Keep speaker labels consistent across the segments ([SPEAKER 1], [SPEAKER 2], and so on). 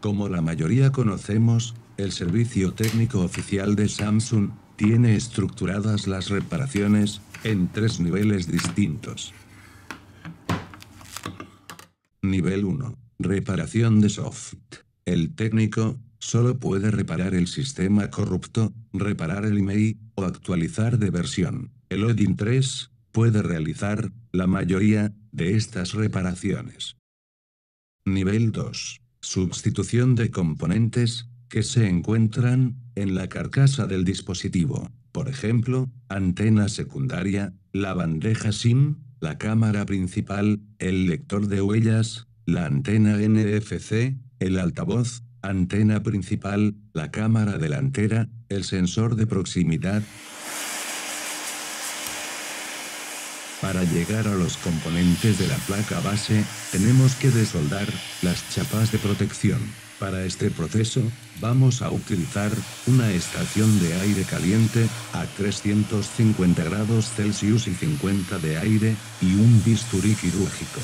[SPEAKER 1] Como la mayoría conocemos, el servicio técnico oficial de Samsung tiene estructuradas las reparaciones en tres niveles distintos. Nivel 1. Reparación de soft. El técnico solo puede reparar el sistema corrupto, reparar el email o actualizar de versión. El Odin 3 puede realizar la mayoría de estas reparaciones. Nivel 2. Substitución de componentes, que se encuentran, en la carcasa del dispositivo. Por ejemplo, antena secundaria, la bandeja SIM, la cámara principal, el lector de huellas, la antena NFC, el altavoz, antena principal, la cámara delantera, el sensor de proximidad, Para llegar a los componentes de la placa base, tenemos que desoldar las chapas de protección. Para este proceso, vamos a utilizar una estación de aire caliente a 350 grados Celsius y 50 de aire, y un bisturí quirúrgico.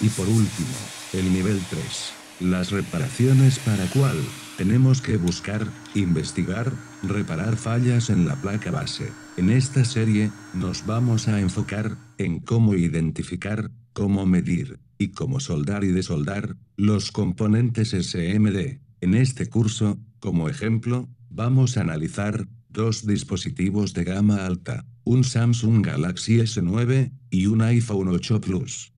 [SPEAKER 1] Y por último, el nivel 3. Las reparaciones para cual tenemos que buscar, investigar, reparar fallas en la placa base. En esta serie, nos vamos a enfocar en cómo identificar, cómo medir, y cómo soldar y desoldar, los componentes SMD. En este curso, como ejemplo, vamos a analizar dos dispositivos de gama alta, un Samsung Galaxy S9 y un iPhone 8 Plus.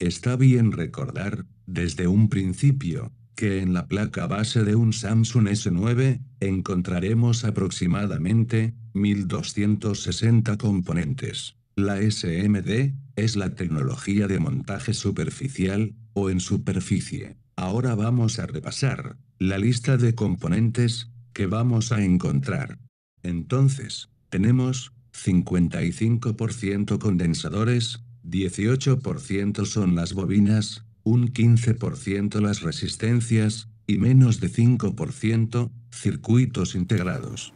[SPEAKER 1] Está bien recordar, desde un principio, que en la placa base de un Samsung S9, encontraremos aproximadamente 1260 componentes. La SMD es la tecnología de montaje superficial, o en superficie. Ahora vamos a repasar la lista de componentes que vamos a encontrar. Entonces, tenemos 55% condensadores, 18% son las bobinas, un 15% las resistencias, y menos de 5% circuitos integrados.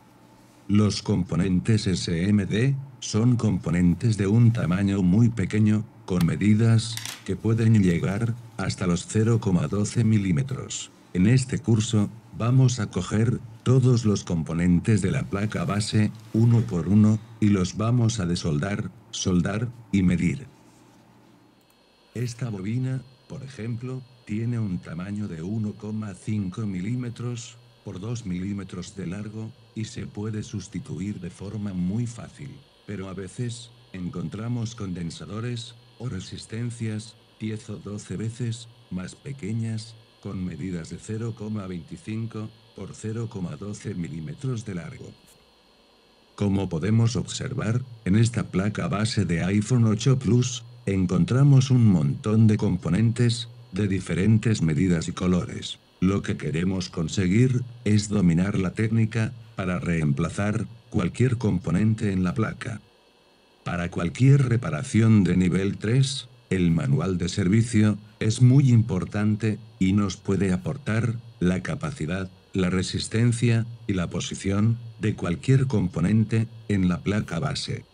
[SPEAKER 1] Los componentes SMD son componentes de un tamaño muy pequeño, con medidas que pueden llegar hasta los 0,12 milímetros. En este curso, vamos a coger todos los componentes de la placa base, uno por uno, y los vamos a desoldar, soldar y medir. Esta bobina, por ejemplo, tiene un tamaño de 1,5 milímetros por 2 milímetros de largo, y se puede sustituir de forma muy fácil. Pero a veces, encontramos condensadores, o resistencias, 10 o 12 veces, más pequeñas, con medidas de 0,25 por 0,12 milímetros de largo. Como podemos observar, en esta placa base de iPhone 8 Plus, encontramos un montón de componentes, de diferentes medidas y colores. Lo que queremos conseguir, es dominar la técnica, para reemplazar, cualquier componente en la placa. Para cualquier reparación de nivel 3, el manual de servicio, es muy importante, y nos puede aportar, la capacidad, la resistencia, y la posición, de cualquier componente, en la placa base.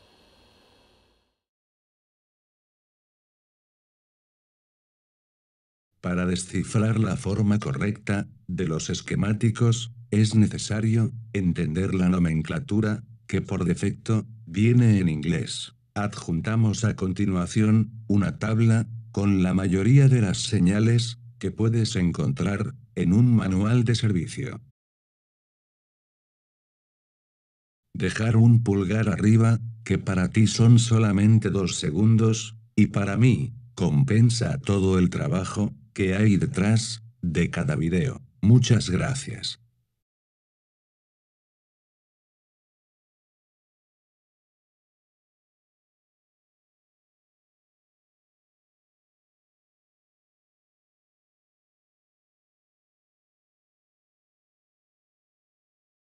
[SPEAKER 1] Para descifrar la forma correcta de los esquemáticos, es necesario entender la nomenclatura, que por defecto viene en inglés. Adjuntamos a continuación una tabla con la mayoría de las señales que puedes encontrar en un manual de servicio. Dejar un pulgar arriba, que para ti son solamente dos segundos, y para mí, compensa todo el trabajo que hay detrás de cada video. Muchas gracias.